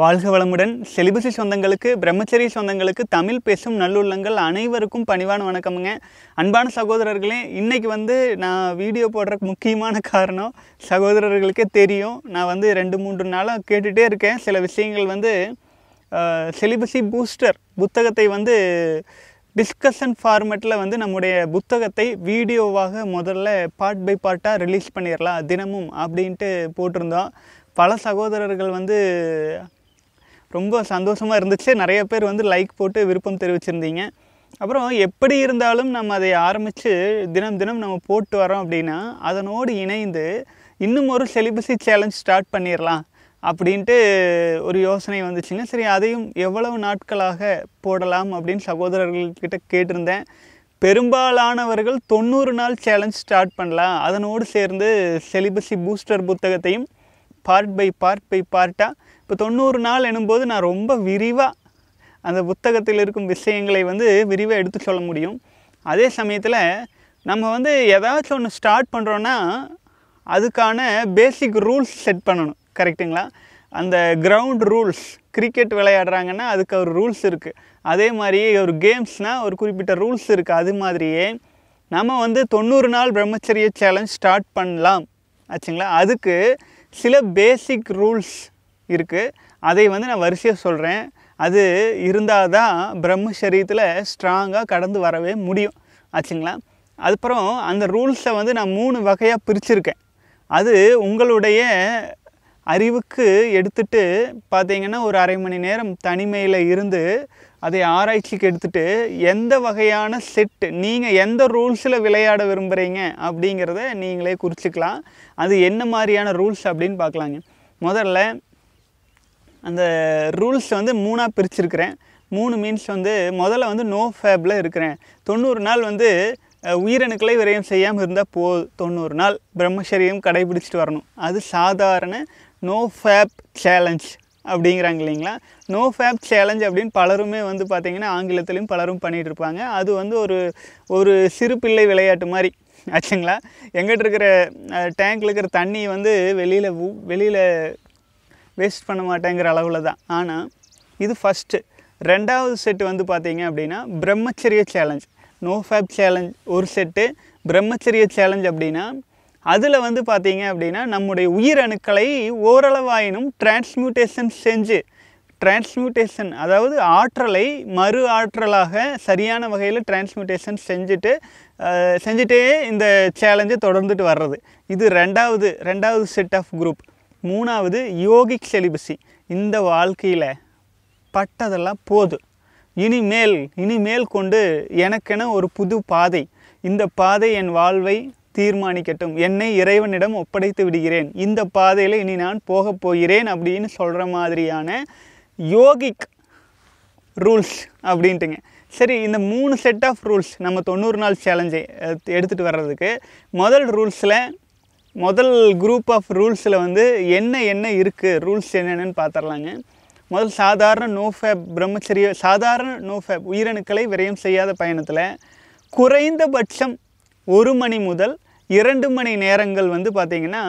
வாழ்க வளமுடன் செலிபசி சொந்தங்களுக்கு பிரம்மச்சரிய சொந்தங்களுக்கு தமிழ் பேசும் நல்லுள்ளங்கள் அனைவருக்கும் பணிவான வணக்கமுங்க அன்பான சகோதரர்களே இன்றைக்கி வந்து நான் வீடியோ போடுறக்கு முக்கியமான காரணம் சகோதரர்களுக்கே தெரியும் நான் வந்து ரெண்டு மூன்று நாளாக கேட்டுகிட்டே இருக்கேன் சில விஷயங்கள் வந்து செலிபசி பூஸ்டர் புத்தகத்தை வந்து டிஸ்கஷன் ஃபார்மேட்டில் வந்து நம்முடைய புத்தகத்தை வீடியோவாக முதல்ல பார்ட் பை பார்ட்டாக ரிலீஸ் பண்ணிடலாம் தினமும் அப்படின்ட்டு போட்டிருந்தோம் பல சகோதரர்கள் வந்து ரொம்ப சந்தோஷமாக இருந்துச்சு நிறைய பேர் வந்து லைக் போட்டு விருப்பம் தெரிவிச்சிருந்தீங்க அப்புறம் எப்படி இருந்தாலும் நம்ம அதை ஆரம்பித்து தினம் தினம் நம்ம போட்டு வரோம் அப்படின்னா அதனோடு இணைந்து இன்னும் ஒரு செலிபஸி சேலஞ்ச் ஸ்டார்ட் பண்ணிடலாம் அப்படின்ட்டு ஒரு யோசனை வந்துச்சுங்க சரி அதையும் எவ்வளவு நாட்களாக போடலாம் அப்படின்னு சகோதரர்கள்கிட்ட கேட்டிருந்தேன் பெரும்பாலானவர்கள் தொண்ணூறு நாள் சேலஞ்ச் ஸ்டார்ட் பண்ணலாம் அதனோடு சேர்ந்து செலிபஸி பூஸ்டர் புத்தகத்தையும் பார்ட் பை பார்ட் பை பார்ட்டாக இப்போ தொண்ணூறு நாள் எனும்போது நான் ரொம்ப விரிவாக அந்த புத்தகத்தில் இருக்கும் விஷயங்களை வந்து விரிவாக எடுத்து சொல்ல முடியும் அதே சமயத்தில் நம்ம வந்து ஏதாச்சும் ஒன்று ஸ்டார்ட் பண்ணுறோன்னா அதுக்கான பேசிக் ரூல்ஸ் செட் பண்ணணும் கரெக்டுங்களா அந்த கிரவுண்ட் ரூல்ஸ் கிரிக்கெட் விளையாடுறாங்கன்னா அதுக்கு ஒரு ரூல்ஸ் இருக்குது அதே மாதிரி ஒரு கேம்ஸ்னால் ஒரு குறிப்பிட்ட ரூல்ஸ் இருக்குது அது மாதிரியே நம்ம வந்து தொண்ணூறு நாள் பிரம்மச்சரிய சேலஞ்ச் ஸ்டார்ட் பண்ணலாம் ஆச்சுங்களா அதுக்கு சில பேசிக் ரூல்ஸ் இருக்குது அதை வந்து நான் வரிசையாக சொல்கிறேன் அது இருந்தால் தான் பிரம்மசரீரத்தில் ஸ்ட்ராங்காக கடந்து வரவே முடியும் ஆச்சுங்களா அதுக்கப்புறம் அந்த ரூல்ஸை வந்து நான் மூணு வகையாக பிரிச்சுருக்கேன் அது உங்களுடைய அறிவுக்கு எடுத்துட்டு பார்த்தீங்கன்னா ஒரு அரை மணி நேரம் தனிமையில் இருந்து அதை ஆராய்ச்சிக்கு எடுத்துகிட்டு எந்த வகையான செட்டு நீங்கள் எந்த ரூல்ஸில் விளையாட விரும்புகிறீங்க அப்படிங்கிறத நீங்களே குறிச்சிக்கலாம் அது என்ன மாதிரியான ரூல்ஸ் அப்படின்னு பார்க்கலாங்க முதல்ல அந்த ரூல்ஸ் வந்து மூணாக பிரிச்சிருக்கிறேன் மூணு மீன்ஸ் வந்து முதல்ல வந்து நோ ஃபேபில் இருக்கிறேன் தொண்ணூறு நாள் வந்து உயிரணுக்களை விரயம் செய்யாமல் இருந்தால் போ தொண்ணூறு நாள் பிரம்மச்சரியம் கடைபிடிச்சிட்டு வரணும் அது சாதாரண நோ ஃபேப் சேலஞ்ச் அப்படிங்கிறாங்க இல்லைங்களா நோ ஃபேப் சேலஞ்ச் அப்படின்னு பலருமே வந்து பார்த்திங்கன்னா ஆங்கிலத்திலையும் பலரும் பண்ணிகிட்டு இருப்பாங்க அது வந்து ஒரு ஒரு சிறு பிள்ளை விளையாட்டு மாதிரி ஆச்சுங்களா எங்கிட்ட இருக்கிற டேங்க்கில் இருக்கிற தண்ணி வந்து வெளியில் வெளியில் வேஸ்ட் பண்ண மாட்டேங்கிற அளவில் தான் ஆனால் இது ஃபஸ்ட்டு ரெண்டாவது செட்டு வந்து பார்த்தீங்க அப்படின்னா பிரம்மச்சரிய சேலஞ்ச் நோ ஃபேப் சேலஞ்ச் ஒரு செட்டு பிரம்மச்சரிய சேலஞ்ச் அப்படின்னா அதில் வந்து பார்த்தீங்க அப்படின்னா நம்முடைய உயிரணுக்களை ஓரளவாயினும் டிரான்ஸ்மியூட்டேஷன் செஞ்சு டிரான்ஸ்மியூட்டேஷன் அதாவது ஆற்றலை மறு ஆற்றலாக சரியான வகையில் டிரான்ஸ்மியூட்டேஷன் செஞ்சுட்டு செஞ்சுட்டே இந்த சேலஞ்சை தொடர்ந்துட்டு வர்றது இது ரெண்டாவது ரெண்டாவது செட் ஆஃப் குரூப் மூணாவது யோகிக் செலிபசி இந்த வாழ்க்கையில் பட்டதெல்லாம் போதும் இனிமேல் இனிமேல் கொண்டு எனக்கென ஒரு புது பாதை இந்த பாதை என் வாழ்வை தீர்மானிக்கட்டும் என்னை இறைவனிடம் ஒப்படைத்து விடுகிறேன் இந்த பாதையில் இனி நான் போக போகிறேன் அப்படின்னு சொல்கிற மாதிரியான யோகிக் ரூல்ஸ் அப்படின்ட்டுங்க சரி இந்த மூணு செட் ஆஃப் ரூல்ஸ் நம்ம தொண்ணூறு நாள் சேலஞ்சை எடுத்துகிட்டு வர்றதுக்கு முதல் ரூல்ஸில் முதல் குரூப் ஆஃப் ரூல்ஸில் வந்து என்ன என்ன இருக்குது ரூல்ஸ் என்னென்னு பார்த்துடலாங்க முதல் சாதாரண நோஃபேப் பிரம்மச்சரிய சாதாரண நோஃபேப் உயிரணுக்களை விரயம் செய்யாத பயணத்தில் குறைந்தபட்சம் ஒரு மணி முதல் இரண்டு மணி நேரங்கள் வந்து பார்த்திங்கன்னா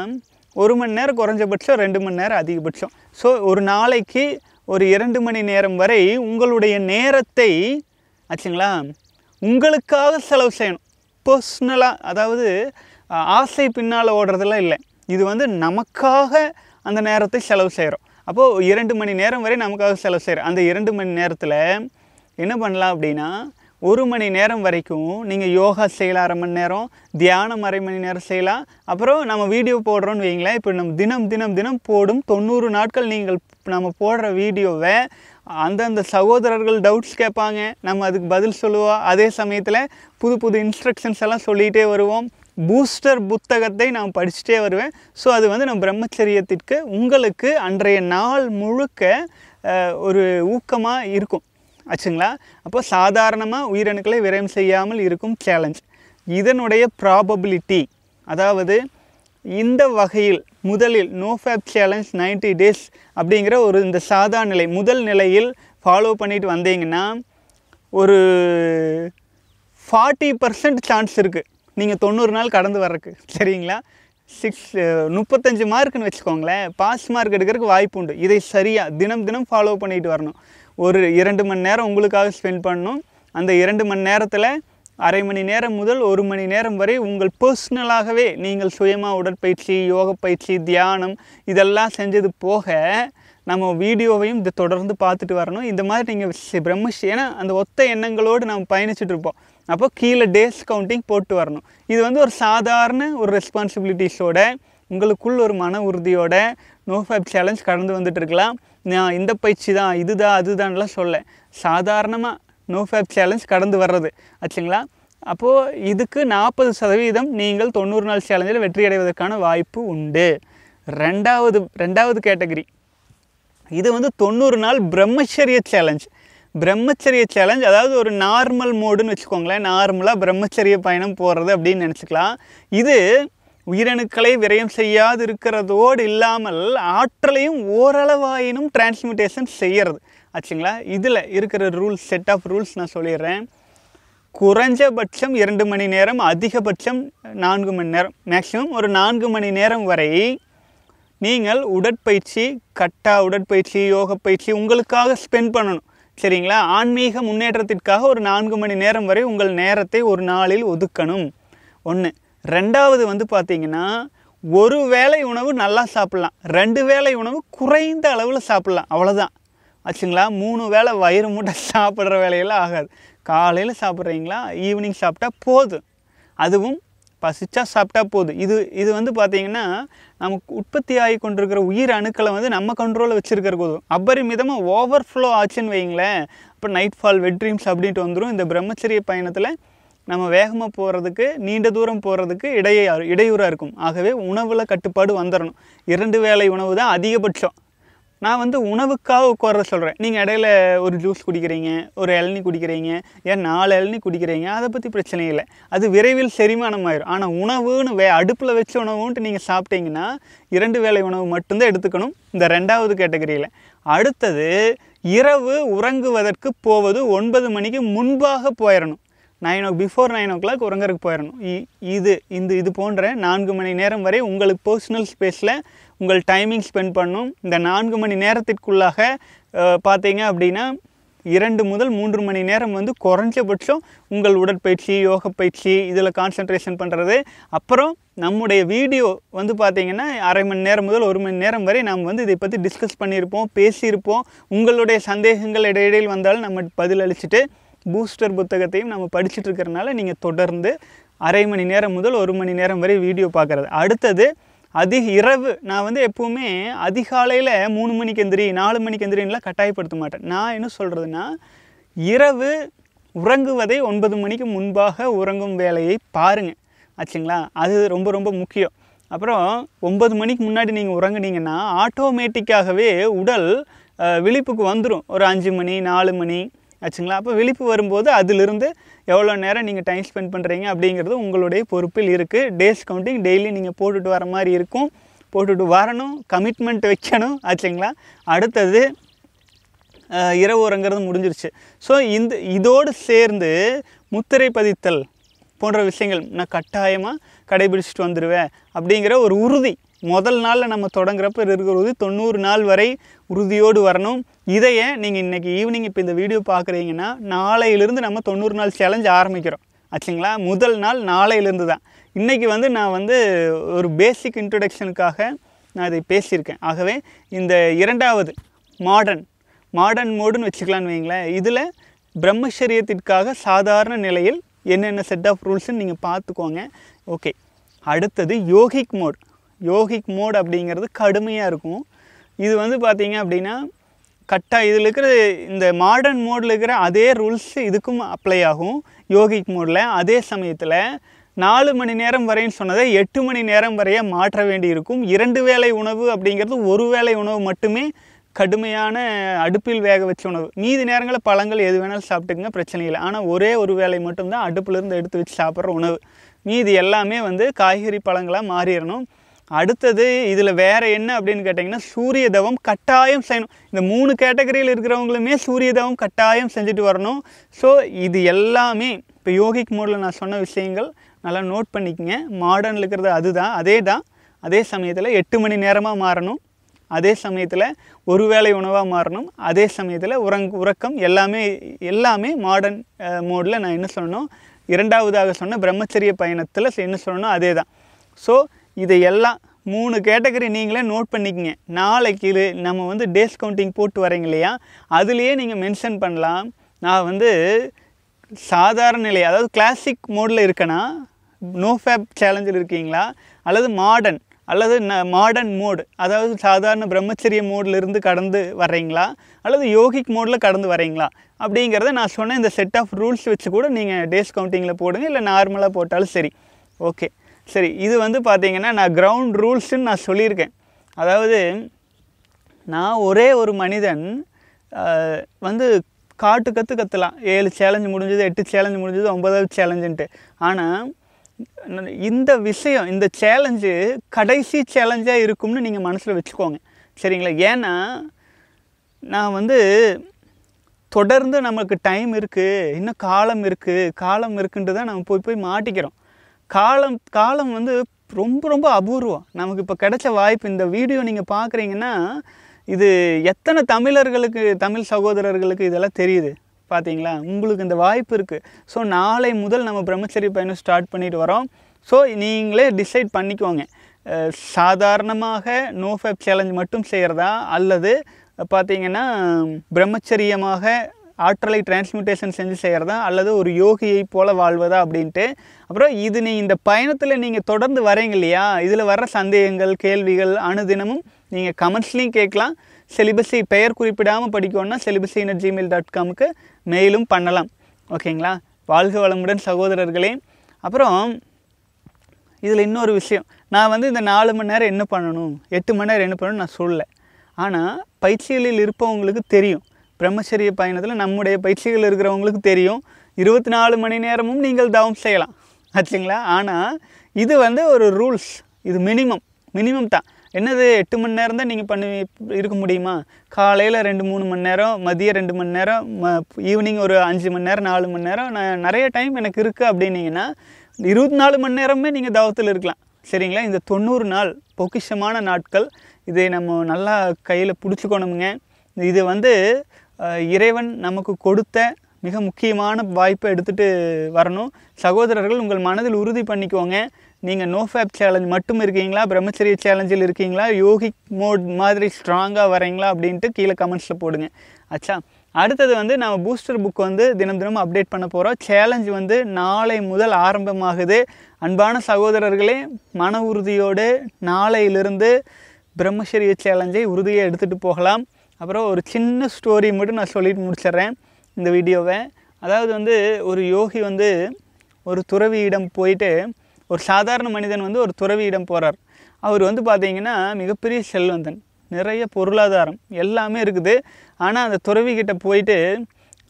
ஒரு மணி நேரம் குறைஞ்சபட்சம் ரெண்டு மணி நேரம் அதிகபட்சம் ஸோ ஒரு நாளைக்கு ஒரு இரண்டு மணி நேரம் வரை உங்களுடைய நேரத்தை ஆச்சுங்களா உங்களுக்காக செலவு செய்யணும் பர்ஸ்னலாக அதாவது ஆசை பின்னால் ஓடுறதெல்லாம் இல்லை இது வந்து நமக்காக அந்த நேரத்தை செலவு செய்கிறோம் அப்போது இரண்டு மணி நேரம் வரை நமக்காக செலவு செய்கிறோம் அந்த இரண்டு மணி நேரத்தில் என்ன பண்ணலாம் அப்படின்னா ஒரு மணி நேரம் வரைக்கும் நீங்கள் யோகா செய்யலாம் அரை மணி நேரம் தியானம் அரை மணி நேரம் செய்யலாம் அப்புறம் நம்ம வீடியோ போடுறோன்னு வைங்களேன் இப்போ நம்ம தினம் தினம் தினம் போடும் தொண்ணூறு நாட்கள் நீங்கள் நம்ம போடுற வீடியோவை அந்தந்த சகோதரர்கள் டவுட்ஸ் கேட்பாங்க நம்ம அதுக்கு பதில் சொல்லுவோம் அதே சமயத்தில் புது புது இன்ஸ்ட்ரக்ஷன்ஸ் எல்லாம் சொல்லிகிட்டே வருவோம் பூஸ்டர் புத்தகத்தை நான் படிச்சுட்டே வருவேன் ஸோ அது வந்து நம்ம பிரம்மச்சரியத்திற்கு உங்களுக்கு அன்றைய நாள் முழுக்க ஒரு ஊக்கமாக இருக்கும் ஆச்சுங்களா அப்போ சாதாரணமாக உயிரணுக்களை விரயம் செய்யாமல் இருக்கும் சேலஞ்ச் இதனுடைய ப்ராபபிலிட்டி அதாவது இந்த வகையில் முதலில் no fap challenge ninety days அப்படிங்கிற ஒரு இந்த சாதா நிலை முதல் நிலையில் ஃபாலோ பண்ணிட்டு வந்தீங்கன்னா ஒரு ஃபார்ட்டி பர்சன்ட் சான்ஸ் இருக்குது நீங்கள் தொண்ணூறு நாள் கடந்து வர்றக்கு சரிங்களா சிக்ஸ் முப்பத்தஞ்சு மார்க்குன்னு வச்சுக்கோங்களேன் பாஸ் மார்க் எடுக்கிறதுக்கு வாய்ப்பு உண்டு இதை சரியாக தினம் தினம் ஃபாலோ பண்ணிட்டு வரணும் ஒரு இரண்டு மணி நேரம் உங்களுக்காக ஸ்பெண்ட் பண்ணணும் அந்த இரண்டு மணி நேரத்தில் அரை மணி நேரம் முதல் ஒரு மணி நேரம் வரை உங்கள் பர்சனலாகவே நீங்கள் சுயமாக உடற்பயிற்சி யோக பயிற்சி தியானம் இதெல்லாம் செஞ்சது போக நம்ம வீடியோவையும் இதை தொடர்ந்து பார்த்துட்டு வரணும் இந்த மாதிரி நீங்கள் பிரம்மஷ் ஏன்னா அந்த ஒத்த எண்ணங்களோடு நம்ம பயணிச்சுட்டு இருப்போம் அப்போ கீழே டேஸ் கவுண்டிங் போட்டு வரணும் இது வந்து ஒரு சாதாரண ஒரு ரெஸ்பான்சிபிலிட்டிஸோட உங்களுக்குள் ஒரு மன உறுதியோட நோ ஃபேப் சேலஞ்ச் கடந்து வந்துட்டுருக்கலாம் நான் இந்த பயிற்சி தான் இதுதான் அதுதான்லாம் சொல்ல சாதாரணமாக நோ ஃபேப் சேலஞ்ச் கடந்து வர்றது ஆச்சுங்களா அப்போது இதுக்கு நாற்பது சதவீதம் நீங்கள் தொண்ணூறு நாள் சேலஞ்சில் வெற்றி அடைவதற்கான வாய்ப்பு உண்டு ரெண்டாவது ரெண்டாவது கேட்டகரி இது வந்து தொண்ணூறு நாள் பிரம்மச்சரிய சேலஞ்ச் பிரம்மச்சரிய சேலஞ்ச் அதாவது ஒரு நார்மல் மோடுன்னு வச்சுக்கோங்களேன் நார்மலாக பிரம்மச்சரிய பயணம் போகிறது அப்படின்னு நினச்சிக்கலாம் இது உயிரணுக்களை விரயம் செய்யாது இருக்கிறதோடு இல்லாமல் ஆற்றலையும் ஓரளவாயினும் டிரான்ஸ்மிட்டேஷன் செய்கிறது ஆச்சுங்களா இதில் இருக்கிற ரூல்ஸ் செட் ஆஃப் ரூல்ஸ் நான் சொல்லிடுறேன் குறைஞ்சபட்சம் இரண்டு மணி நேரம் அதிகபட்சம் நான்கு மணி நேரம் மேக்ஸிமம் ஒரு நான்கு மணி நேரம் வரை நீங்கள் உடற்பயிற்சி கட்டா உடற்பயிற்சி யோக பயிற்சி உங்களுக்காக ஸ்பெண்ட் பண்ணணும் சரிங்களா ஆன்மீக முன்னேற்றத்திற்காக ஒரு நான்கு மணி நேரம் வரை உங்கள் நேரத்தை ஒரு நாளில் ஒதுக்கணும் ஒன்று ரெண்டாவது வந்து பார்த்திங்கன்னா ஒரு வேளை உணவு நல்லா சாப்பிட்லாம் ரெண்டு வேளை உணவு குறைந்த அளவில் சாப்பிட்லாம் அவ்வளோதான் ஆச்சுங்களா மூணு வேளை வயிறு மூட்டை சாப்பிட்ற வேலையெல்லாம் ஆகாது காலையில் சாப்பிட்றீங்களா ஈவினிங் சாப்பிட்டா போதும் அதுவும் பசிச்சா சாப்பிட்டா போதும் இது இது வந்து பார்த்திங்கன்னா நமக்கு உற்பத்தி ஆகி கொண்டிருக்கிற உயிர் அணுக்களை வந்து நம்ம கண்ட்ரோலில் வச்சுருக்கிற போதும் அபரிமிதமாக ஓவர் ஃப்ளோ ஆச்சுன்னு வைங்களேன் அப்போ நைட் ஃபால் வெட் ட்ரீம்ஸ் அப்படின்ட்டு வந்துடும் இந்த பிரம்மச்சரிய பயணத்தில் நம்ம வேகமாக போகிறதுக்கு நீண்ட தூரம் போகிறதுக்கு இடையே இடையூறாக இருக்கும் ஆகவே உணவில் கட்டுப்பாடு வந்துடணும் இரண்டு வேலை உணவு தான் அதிகபட்சம் நான் வந்து உணவுக்காக உட்கார சொல்கிறேன் நீங்கள் இடையில ஒரு ஜூஸ் குடிக்கிறீங்க ஒரு இளநி குடிக்கிறீங்க ஏன் நாலு இளநி குடிக்கிறீங்க அதை பற்றி பிரச்சனை இல்லை அது விரைவில் செரிமானம் ஆயிரும் ஆனால் உணவுன்னு வே அடுப்பில் வச்ச உணவுன்ட்டு நீங்கள் சாப்பிட்டீங்கன்னா இரண்டு வேளை உணவு மட்டும்தான் எடுத்துக்கணும் இந்த ரெண்டாவது கேட்டகரியில் அடுத்தது இரவு உறங்குவதற்கு போவது ஒன்பது மணிக்கு முன்பாக போயிடணும் nine o before nine o'clock உறங்கறக்கு போயிடணும் இது இந்த இது போன்ற நான்கு மணி நேரம் வரை உங்களுக்கு பர்சனல் ஸ்பேஸில் உங்கள் டைமிங் ஸ்பெண்ட் பண்ணும் இந்த நான்கு மணி நேரத்திற்குள்ளாக பார்த்தீங்க அப்படின்னா இரண்டு முதல் மூன்று மணி நேரம் வந்து குறைஞ்சபட்சம் உங்கள் உடற்பயிற்சி யோக பயிற்சி இதில் கான்சன்ட்ரேஷன் பண்ணுறது அப்புறம் நம்முடைய வீடியோ வந்து பார்த்திங்கன்னா அரை மணி நேரம் முதல் ஒரு மணி நேரம் வரை நாம் வந்து இதை பற்றி டிஸ்கஸ் பண்ணியிருப்போம் பேசியிருப்போம் உங்களுடைய சந்தேகங்கள் இடையிடையில் வந்தாலும் நம்ம பதில் அளிச்சுட்டு பூஸ்டர் புத்தகத்தையும் நம்ம படிச்சுட்டு இருக்கிறனால நீங்கள் தொடர்ந்து அரை மணி நேரம் முதல் ஒரு மணி நேரம் வரை வீடியோ பார்க்குறது அடுத்தது அதிக இரவு நான் வந்து எப்போவுமே அதிகாலையில் மூணு மணிக்கு எந்திரி நாலு மணிக்கு எந்திரின்லாம் கட்டாயப்படுத்த மாட்டேன் நான் என்ன சொல்கிறதுனா இரவு உறங்குவதை ஒன்பது மணிக்கு முன்பாக உறங்கும் வேலையை பாருங்கள் ஆச்சுங்களா அது ரொம்ப ரொம்ப முக்கியம் அப்புறம் ஒன்பது மணிக்கு முன்னாடி நீங்கள் உறங்குனீங்கன்னா ஆட்டோமேட்டிக்காகவே உடல் விழிப்புக்கு வந்துடும் ஒரு அஞ்சு மணி நாலு மணி ஆச்சுங்களா அப்போ விழிப்பு வரும்போது அதிலிருந்து எவ்வளோ நேரம் நீங்கள் டைம் ஸ்பெண்ட் பண்ணுறீங்க அப்படிங்கிறது உங்களுடைய பொறுப்பில் இருக்குது டேஸ் கவுண்டிங் டெய்லி நீங்கள் போட்டுட்டு வர மாதிரி இருக்கும் போட்டுட்டு வரணும் கமிட்மெண்ட் வைக்கணும் ஆச்சுங்களா அடுத்தது இரவு உறங்கிறது முடிஞ்சிருச்சு ஸோ இந்த இதோடு சேர்ந்து முத்திரை பதித்தல் போன்ற விஷயங்கள் நான் கட்டாயமாக கடைபிடிச்சிட்டு வந்துடுவேன் அப்படிங்கிற ஒரு உறுதி முதல் நாளில் நம்ம தொடங்குறப்ப இருக்கிற உறுதி தொண்ணூறு நாள் வரை உறுதியோடு வரணும் இதையே நீங்கள் இன்றைக்கி ஈவினிங் இப்போ இந்த வீடியோ பார்க்குறீங்கன்னா நாளையிலிருந்து நம்ம தொண்ணூறு நாள் சேலஞ்ச் ஆரம்பிக்கிறோம் ஆச்சுங்களா முதல் நாள் நாளையிலேருந்து தான் இன்றைக்கி வந்து நான் வந்து ஒரு பேசிக் இன்ட்ரடக்ஷனுக்காக நான் இதை பேசியிருக்கேன் ஆகவே இந்த இரண்டாவது மாடர்ன் மாடர்ன் மோடுன்னு வச்சுக்கலான்னு வைங்களேன் இதில் பிரம்மச்சரியத்திற்காக சாதாரண நிலையில் என்னென்ன செட் ஆஃப் ரூல்ஸ்ன்னு நீங்கள் பார்த்துக்கோங்க ஓகே அடுத்தது யோகிக் மோட் யோகிக் மோட் அப்படிங்கிறது கடுமையாக இருக்கும் இது வந்து பார்த்தீங்க அப்படின்னா கட்டாக இதில் இருக்கிற இந்த மாடர்ன் மோடில் இருக்கிற அதே ரூல்ஸ் இதுக்கும் அப்ளை ஆகும் யோகிக் மோடில் அதே சமயத்தில் நாலு மணி நேரம் வரைன்னு சொன்னதை எட்டு மணி நேரம் வரைய மாற்ற வேண்டியிருக்கும் இரண்டு வேளை உணவு அப்படிங்கிறது ஒரு வேளை உணவு மட்டுமே கடுமையான அடுப்பில் வேக வச்ச உணவு மீதி நேரங்களில் பழங்கள் எது வேணாலும் சாப்பிட்டுக்குங்க பிரச்சனை இல்லை ஆனால் ஒரே ஒரு வேலை மட்டும்தான் அடுப்பிலிருந்து எடுத்து வச்சு சாப்பிட்ற உணவு மீதி எல்லாமே வந்து காய்கறி பழங்களாக மாறிடணும் அடுத்தது இதில் வேறு என்ன அப்படின்னு கேட்டிங்கன்னா சூரிய தவம் கட்டாயம் செய்யணும் இந்த மூணு கேட்டகரியில் இருக்கிறவங்களுமே சூரிய தவம் கட்டாயம் செஞ்சுட்டு வரணும் ஸோ இது எல்லாமே இப்போ யோகிக் மோடில் நான் சொன்ன விஷயங்கள் நல்லா நோட் பண்ணிக்கங்க மாடர்னில் இருக்கிறது அதுதான் அதே தான் அதே சமயத்தில் எட்டு மணி நேரமாக மாறணும் அதே சமயத்தில் ஒரு வேளை உணவாக மாறணும் அதே சமயத்தில் உறங் உறக்கம் எல்லாமே எல்லாமே மாடர்ன் மோடில் நான் என்ன சொல்லணும் இரண்டாவதாக சொன்ன பிரம்மச்சரிய பயணத்தில் என்ன சொல்லணும் அதே தான் ஸோ இதையெல்லாம் மூணு கேட்டகரி நீங்களே நோட் பண்ணிக்கங்க நாளைக்கு இது நம்ம வந்து டேஸ் கவுண்டிங் போட்டு வரீங்க இல்லையா அதுலேயே நீங்கள் மென்ஷன் பண்ணலாம் நான் வந்து சாதாரண நிலை அதாவது கிளாசிக் மோடில் இருக்கேன்னா நோ ஃபேப் சேலஞ்சில் இருக்கீங்களா அல்லது மாடர்ன் அல்லது ந மாடர்ன் மோடு அதாவது சாதாரண பிரம்மச்சரிய இருந்து கடந்து வர்றீங்களா அல்லது யோகிக் மோடில் கடந்து வரீங்களா அப்படிங்கிறத நான் சொன்ன இந்த செட் ஆஃப் ரூல்ஸ் வச்சு கூட நீங்கள் டேஸ் கவுண்டிங்கில் போடுங்க இல்லை நார்மலாக போட்டாலும் சரி ஓகே சரி இது வந்து பார்த்திங்கன்னா நான் கிரவுண்ட் ரூல்ஸுன்னு நான் சொல்லியிருக்கேன் அதாவது நான் ஒரே ஒரு மனிதன் வந்து காட்டு கற்று கற்றுலாம் ஏழு சேலஞ்சு முடிஞ்சது எட்டு சேலஞ்சு முடிஞ்சது ஒம்பதாவது சேலஞ்சுன்ட்டு ஆனால் இந்த விஷயம் இந்த சேலஞ்சு கடைசி சேலஞ்சாக இருக்கும்னு நீங்கள் மனசில் வச்சுக்கோங்க சரிங்களா ஏன்னா நான் வந்து தொடர்ந்து நமக்கு டைம் இருக்குது இன்னும் காலம் இருக்குது காலம் இருக்குன்ட்டு தான் நம்ம போய் போய் மாட்டிக்கிறோம் காலம் காலம் வந்து ரொம்ப ரொம்ப அபூர்வம் நமக்கு இப்போ கிடைச்ச வாய்ப்பு இந்த வீடியோ நீங்கள் பார்க்குறீங்கன்னா இது எத்தனை தமிழர்களுக்கு தமிழ் சகோதரர்களுக்கு இதெல்லாம் தெரியுது பார்த்தீங்களா உங்களுக்கு இந்த வாய்ப்பு இருக்குது ஸோ நாளை முதல் நம்ம பிரம்மச்சரி பயணம் ஸ்டார்ட் பண்ணிட்டு வரோம் ஸோ நீங்களே டிசைட் பண்ணிக்கோங்க சாதாரணமாக நோ ஃபேப் சேலஞ்ச் மட்டும் செய்கிறதா அல்லது பார்த்திங்கன்னா பிரம்மச்சரியமாக ஆற்றலை டிரான்ஸ்மியூட்டேஷன் செஞ்சு செய்கிறதா அல்லது ஒரு யோகியை போல் வாழ்வதா அப்படின்ட்டு அப்புறம் இது நீ இந்த பயணத்தில் நீங்கள் தொடர்ந்து வரீங்க இல்லையா இதில் வர்ற சந்தேகங்கள் கேள்விகள் அணுதினமும் நீங்கள் கமெண்ட்ஸ்லையும் கேட்கலாம் செலிபஸை பெயர் குறிப்பிடாமல் படிக்கணும்னா செலிபஸினர் ஜிமெயில் டாட் காமுக்கு மெயிலும் பண்ணலாம் ஓகேங்களா வாழ்க வளமுடன் சகோதரர்களே அப்புறம் இதில் இன்னொரு விஷயம் நான் வந்து இந்த நாலு மணி நேரம் என்ன பண்ணணும் எட்டு மணி நேரம் என்ன பண்ணணும் நான் சொல்லலை ஆனால் பயிற்சிகளில் இருப்பவங்களுக்கு தெரியும் பிரம்மச்சரிய பயணத்தில் நம்முடைய பயிற்சிகள் இருக்கிறவங்களுக்கு தெரியும் இருபத்தி நாலு மணி நேரமும் நீங்கள் தவம் செய்யலாம் ஆச்சுங்களா ஆனால் இது வந்து ஒரு ரூல்ஸ் இது மினிமம் மினிமம் தான் என்னது எட்டு மணி நேரம் தான் நீங்கள் பண்ணி இருக்க முடியுமா காலையில் ரெண்டு மூணு மணி நேரம் மதியம் ரெண்டு மணி நேரம் ம ஈவினிங் ஒரு அஞ்சு மணி நேரம் நாலு மணி நேரம் நான் நிறைய டைம் எனக்கு இருக்குது அப்படின்னீங்கன்னா இருபத்தி நாலு மணி நேரமே நீங்கள் தவத்தில் இருக்கலாம் சரிங்களா இந்த தொண்ணூறு நாள் பொக்கிஷமான நாட்கள் இதை நம்ம நல்லா கையில் பிடிச்சிக்கணுங்க இது வந்து இறைவன் நமக்கு கொடுத்த மிக முக்கியமான வாய்ப்பை எடுத்துகிட்டு வரணும் சகோதரர்கள் உங்கள் மனதில் உறுதி பண்ணிக்கோங்க நீங்கள் நோ ஃபேப் சேலஞ்ச் மட்டும் இருக்கீங்களா பிரம்மச்சரிய சேலஞ்சில் இருக்கீங்களா யோகிக் மோட் மாதிரி ஸ்ட்ராங்காக வரீங்களா அப்படின்ட்டு கீழே கமெண்ட்ஸில் போடுங்க அச்சா அடுத்தது வந்து நம்ம பூஸ்டர் புக் வந்து தினம் தினமும் அப்டேட் பண்ண போகிறோம் சேலஞ்ச் வந்து நாளை முதல் ஆரம்பமாகுது அன்பான சகோதரர்களே மன உறுதியோடு நாளையிலிருந்து பிரம்மச்சரிய சேலஞ்சை உறுதியை எடுத்துகிட்டு போகலாம் அப்புறம் ஒரு சின்ன ஸ்டோரி மட்டும் நான் சொல்லிட்டு முடிச்சிடுறேன் இந்த வீடியோவை அதாவது வந்து ஒரு யோகி வந்து ஒரு துறவியிடம் போயிட்டு ஒரு சாதாரண மனிதன் வந்து ஒரு துறவியிடம் போகிறார் அவர் வந்து பார்த்திங்கன்னா மிகப்பெரிய செல்வந்தன் நிறைய பொருளாதாரம் எல்லாமே இருக்குது ஆனால் அந்த துறவிக்கிட்ட போயிட்டு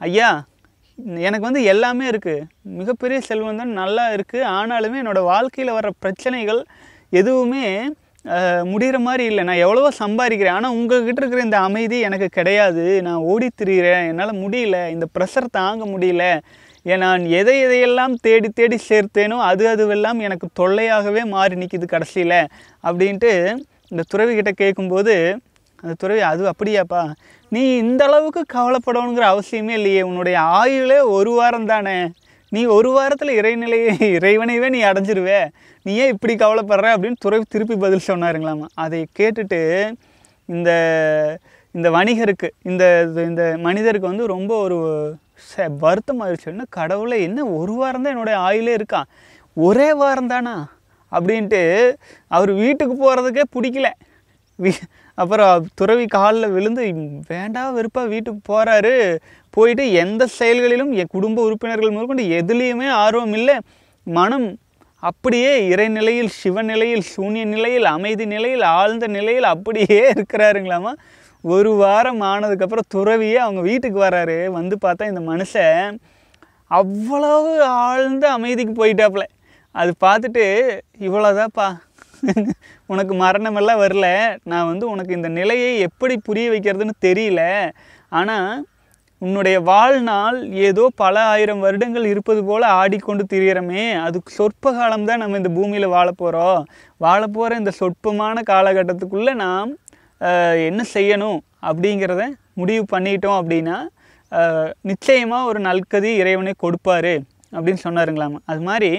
ஐயா எனக்கு வந்து எல்லாமே இருக்குது மிகப்பெரிய செல்வந்தன் நல்லா இருக்குது ஆனாலுமே என்னோடய வாழ்க்கையில் வர பிரச்சனைகள் எதுவுமே முடிகிற மாதிரி இல்லை நான் எவ்வளவோ சம்பாதிக்கிறேன் ஆனால் உங்கள்கிட்ட இருக்கிற இந்த அமைதி எனக்கு கிடையாது நான் ஓடி திரிகிறேன் என்னால் முடியல இந்த ப்ரெஷர் தாங்க முடியல ஏன் நான் எதை எதையெல்லாம் தேடி தேடி சேர்த்தேனோ அது அதுவெல்லாம் எனக்கு தொல்லையாகவே மாறி நிற்கிது கடைசியில் அப்படின்ட்டு இந்த துறவிகிட்ட கேட்கும்போது அந்த துறவி அது அப்படியாப்பா நீ இந்த அளவுக்கு கவலைப்படணுங்கிற அவசியமே இல்லையே உன்னுடைய ஆயுளே ஒரு வாரம் தானே நீ ஒரு வாரத்தில் இறைநிலையை இறைவனைவே நீ அடைஞ்சிருவே நீ ஏன் இப்படி கவலைப்படுற அப்படின்னு துறை திருப்பி பதில் சொன்னாருங்களாமா அதை கேட்டுட்டு இந்த இந்த வணிகருக்கு இந்த இந்த மனிதருக்கு வந்து ரொம்ப ஒரு வருத்தம் ஆயிடுச்சு என்ன கடவுளை என்ன ஒரு வாரம் தான் என்னுடைய ஆயிலே இருக்கான் ஒரே வாரம் தானா அப்படின்ட்டு அவர் வீட்டுக்கு போகிறதுக்கே பிடிக்கல அப்புறம் துறவி காலில் விழுந்து வேண்டாம் வெறுப்பாக வீட்டுக்கு போகிறாரு போயிட்டு எந்த செயல்களிலும் என் குடும்ப உறுப்பினர்கள் முதற்கொண்டு எதுலேயுமே ஆர்வம் இல்லை மனம் அப்படியே இறைநிலையில் சிவநிலையில் சூன்ய நிலையில் அமைதி நிலையில் ஆழ்ந்த நிலையில் அப்படியே இருக்கிறாருங்களாமா ஒரு வாரம் ஆனதுக்கப்புறம் துறவியே அவங்க வீட்டுக்கு வர்றாரு வந்து பார்த்தா இந்த மனுஷன் அவ்வளவு ஆழ்ந்த அமைதிக்கு போயிட்டாப்புல அது பார்த்துட்டு இவ்வளோதான்ப்பா உனக்கு மரணமெல்லாம் வரல நான் வந்து உனக்கு இந்த நிலையை எப்படி புரிய வைக்கிறதுன்னு தெரியல ஆனால் உன்னுடைய வாழ்நாள் ஏதோ பல ஆயிரம் வருடங்கள் இருப்பது போல் ஆடிக்கொண்டு திரியிறமே அதுக்கு சொற்ப தான் நம்ம இந்த பூமியில் வாழ போகிறோம் வாழ போகிற இந்த சொற்பமான காலகட்டத்துக்குள்ளே நாம் என்ன செய்யணும் அப்படிங்கிறத முடிவு பண்ணிட்டோம் அப்படின்னா நிச்சயமாக ஒரு நல்கதி இறைவனை கொடுப்பாரு அப்படின்னு சொன்னாருங்களாம் அது மாதிரி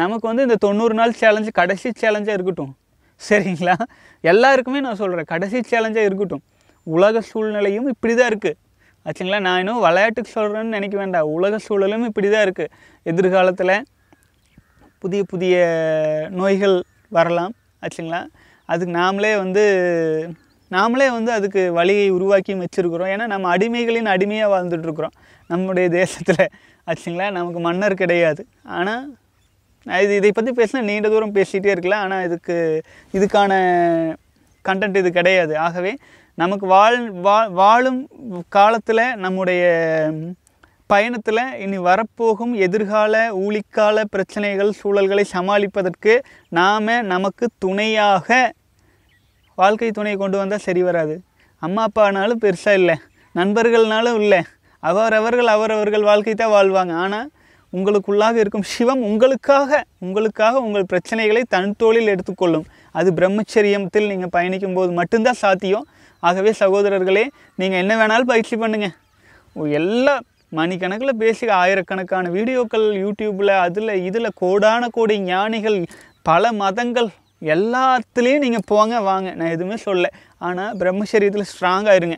நமக்கு வந்து இந்த தொண்ணூறு நாள் சேலஞ்சு கடைசி சேலஞ்சாக இருக்கட்டும் சரிங்களா எல்லாருக்குமே நான் சொல்கிறேன் கடைசி சேலஞ்சாக இருக்கட்டும் உலக சூழ்நிலையும் இப்படி தான் இருக்குது ஆச்சுங்களா நான் இன்னும் விளையாட்டுக்கு சொல்கிறேன்னு நினைக்க வேண்டாம் உலக சூழலும் இப்படி தான் இருக்குது எதிர்காலத்தில் புதிய புதிய நோய்கள் வரலாம் ஆச்சுங்களா அதுக்கு நாமளே வந்து நாமளே வந்து அதுக்கு வழியை உருவாக்கி வச்சுருக்குறோம் ஏன்னா நம்ம அடிமைகளின் அடிமையாக வாழ்ந்துட்டுருக்குறோம் நம்முடைய தேசத்தில் ஆச்சுங்களா நமக்கு மன்னர் கிடையாது ஆனால் இது இதை பற்றி பேசினா நீண்ட தூரம் பேசிகிட்டே இருக்கலாம் ஆனால் இதுக்கு இதுக்கான கண்டென்ட் இது கிடையாது ஆகவே நமக்கு வாழ் வா வாழும் காலத்தில் நம்முடைய பயணத்தில் இனி வரப்போகும் எதிர்கால ஊழிக்கால பிரச்சனைகள் சூழல்களை சமாளிப்பதற்கு நாம் நமக்கு துணையாக வாழ்க்கை துணை கொண்டு வந்தால் சரி வராது அம்மா அப்பானாலும் பெருசாக இல்லை நண்பர்கள்னாலும் இல்லை அவரவர்கள் அவரவர்கள் வாழ்க்கை தான் வாழ்வாங்க ஆனால் உங்களுக்குள்ளாக இருக்கும் சிவம் உங்களுக்காக உங்களுக்காக உங்கள் பிரச்சனைகளை தன் தோளில் எடுத்துக்கொள்ளும் அது பிரம்மச்சரியத்தில் நீங்கள் பயணிக்கும் போது மட்டும்தான் சாத்தியம் ஆகவே சகோதரர்களே நீங்கள் என்ன வேணாலும் பயிற்சி பண்ணுங்கள் எல்லா மணிக்கணக்கில் பேசி ஆயிரக்கணக்கான வீடியோக்கள் யூடியூப்பில் அதில் இதில் கோடான கோடி ஞானிகள் பல மதங்கள் எல்லாத்துலேயும் நீங்கள் போங்க வாங்க நான் எதுவுமே சொல்ல ஆனால் பிரம்மச்சரியத்தில் ஸ்ட்ராங்காக இருங்க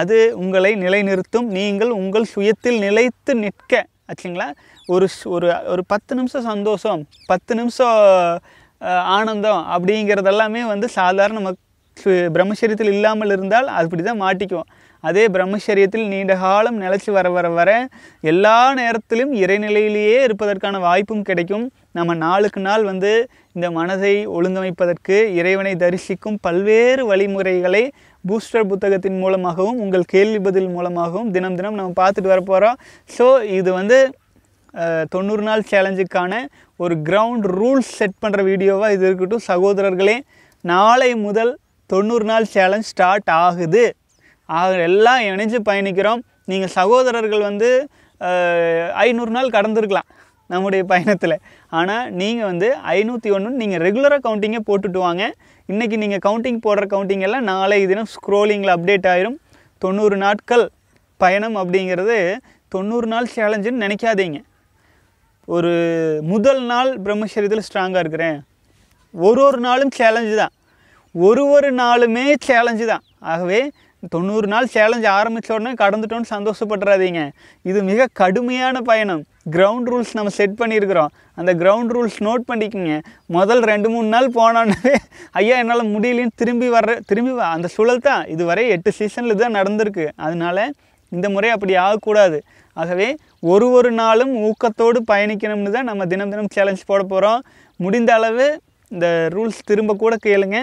அது உங்களை நிலைநிறுத்தும் நீங்கள் உங்கள் சுயத்தில் நிலைத்து நிற்க ஆச்சுங்களா ஒரு ஒரு ஒரு பத்து நிமிஷம் சந்தோஷம் பத்து நிமிஷம் ஆனந்தம் அப்படிங்கிறதெல்லாமே வந்து சாதாரண மக் பிரம்மச்சரியத்தில் இல்லாமல் இருந்தால் அப்படி தான் மாட்டிக்குவோம் அதே பிரம்மச்சரியத்தில் நீண்ட காலம் நிலச்சி வர வர வர எல்லா நேரத்திலும் இறைநிலையிலேயே இருப்பதற்கான வாய்ப்பும் கிடைக்கும் நம்ம நாளுக்கு நாள் வந்து இந்த மனதை ஒழுங்கமைப்பதற்கு இறைவனை தரிசிக்கும் பல்வேறு வழிமுறைகளை பூஸ்டர் புத்தகத்தின் மூலமாகவும் உங்கள் கேள்வி பதில் மூலமாகவும் தினம் தினம் நம்ம பார்த்துட்டு வர போகிறோம் ஸோ இது வந்து தொண்ணூறு நாள் சேலஞ்சுக்கான ஒரு கிரவுண்ட் ரூல்ஸ் செட் பண்ணுற வீடியோவாக இது இருக்கட்டும் சகோதரர்களே நாளை முதல் தொண்ணூறு நாள் சேலஞ்ச் ஸ்டார்ட் ஆகுது ஆக எல்லாம் இணைஞ்சு பயணிக்கிறோம் நீங்கள் சகோதரர்கள் வந்து ஐநூறு நாள் கடந்திருக்கலாம் நம்முடைய பயணத்தில் ஆனால் நீங்கள் வந்து ஐநூற்றி ஒன்று நீங்கள் ரெகுலராக கவுண்டிங்கே போட்டுட்டு வாங்க இன்றைக்கி நீங்கள் கவுண்டிங் போடுற கவுண்டிங் எல்லாம் நாளை தினம் ஸ்க்ரோலிங்கில் அப்டேட் ஆயிரும் தொண்ணூறு நாட்கள் பயணம் அப்படிங்கிறது தொண்ணூறு நாள் சேலஞ்சுன்னு நினைக்காதீங்க ஒரு முதல் நாள் பிரம்மச்சரியத்தில் ஸ்ட்ராங்காக இருக்கிறேன் ஒரு ஒரு நாளும் சேலஞ்சு தான் ஒரு ஒரு நாளுமே சேலஞ்சு தான் ஆகவே தொண்ணூறு நாள் சேலஞ்ச் ஆரம்பித்த உடனே கடந்துட்டோன்னு சந்தோஷப்படுறாதீங்க இது மிக கடுமையான பயணம் கிரவுண்ட் ரூல்ஸ் நம்ம செட் பண்ணியிருக்கிறோம் அந்த கிரவுண்ட் ரூல்ஸ் நோட் பண்ணிக்கோங்க முதல் ரெண்டு மூணு நாள் போனோன்னே ஐயா என்னால் முடியலன்னு திரும்பி வர்ற திரும்பி அந்த சூழல் தான் இதுவரை எட்டு சீசனில் தான் நடந்திருக்கு அதனால் இந்த முறை அப்படி ஆகக்கூடாது ஆகவே ஒரு ஒரு நாளும் ஊக்கத்தோடு பயணிக்கணும்னு தான் நம்ம தினம் தினம் சேலஞ்ச் போட போகிறோம் முடிந்த அளவு இந்த ரூல்ஸ் திரும்ப கூட கேளுங்க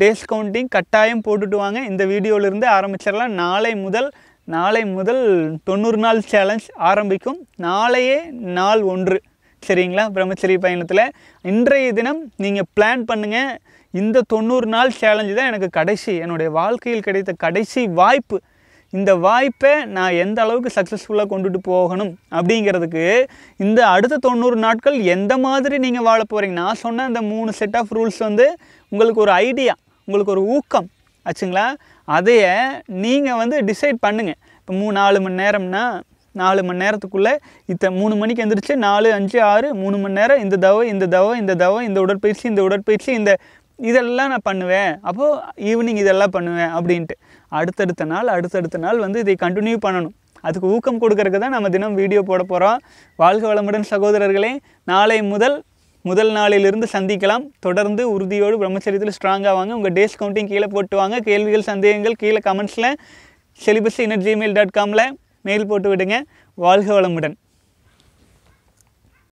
டேஸ் கவுண்டிங் கட்டாயம் போட்டுட்டு வாங்க இந்த வீடியோவிலிருந்து ஆரம்பிச்சிடலாம் நாளை முதல் நாளை முதல் தொண்ணூறு நாள் சேலஞ்ச் ஆரம்பிக்கும் நாளையே நாள் ஒன்று சரிங்களா பிரம்மச்சரி பயணத்தில் இன்றைய தினம் நீங்கள் பிளான் பண்ணுங்கள் இந்த தொண்ணூறு நாள் சேலஞ்சு தான் எனக்கு கடைசி என்னுடைய வாழ்க்கையில் கிடைத்த கடைசி வாய்ப்பு இந்த வாய்ப்பை நான் எந்த அளவுக்கு சக்ஸஸ்ஃபுல்லாக கொண்டுட்டு போகணும் அப்படிங்கிறதுக்கு இந்த அடுத்த தொண்ணூறு நாட்கள் எந்த மாதிரி நீங்கள் வாழ போகிறீங்க நான் சொன்ன இந்த மூணு செட் ஆஃப் ரூல்ஸ் வந்து உங்களுக்கு ஒரு ஐடியா உங்களுக்கு ஒரு ஊக்கம் ஆச்சுங்களா அதையே நீங்கள் வந்து டிசைட் பண்ணுங்கள் இப்போ மூணு நாலு மணி நேரம்னா நாலு மணி நேரத்துக்குள்ளே இத்த மூணு மணிக்கு எந்திரிச்சு நாலு அஞ்சு ஆறு மூணு மணி நேரம் இந்த தவ இந்த தவ இந்த தவ இந்த உடற்பயிற்சி இந்த உடற்பயிற்சி இந்த இதெல்லாம் நான் பண்ணுவேன் அப்போது ஈவினிங் இதெல்லாம் பண்ணுவேன் அப்படின்ட்டு அடுத்தடுத்த நாள் அடுத்தடுத்த நாள் வந்து இதை கண்டினியூ பண்ணணும் அதுக்கு ஊக்கம் கொடுக்கறதுக்கு தான் நம்ம தினம் வீடியோ போட போகிறோம் வாழ்க வளமுடன் சகோதரர்களே நாளை முதல் முதல் நாளிலிருந்து சந்திக்கலாம் தொடர்ந்து உறுதியோடு பிரம்மச்சரியத்தில் ஸ்ட்ராங்காக வாங்க உங்கள் டேஸ் கவுண்டிங் கீழே போட்டு வாங்க கேள்விகள் சந்தேகங்கள் கீழே கமெண்ட்ஸில் செலிபஸ் இன்னட் ஜிமெயில் டாட் காமில் மெயில் போட்டு விடுங்க வாழ்க வளமுடன்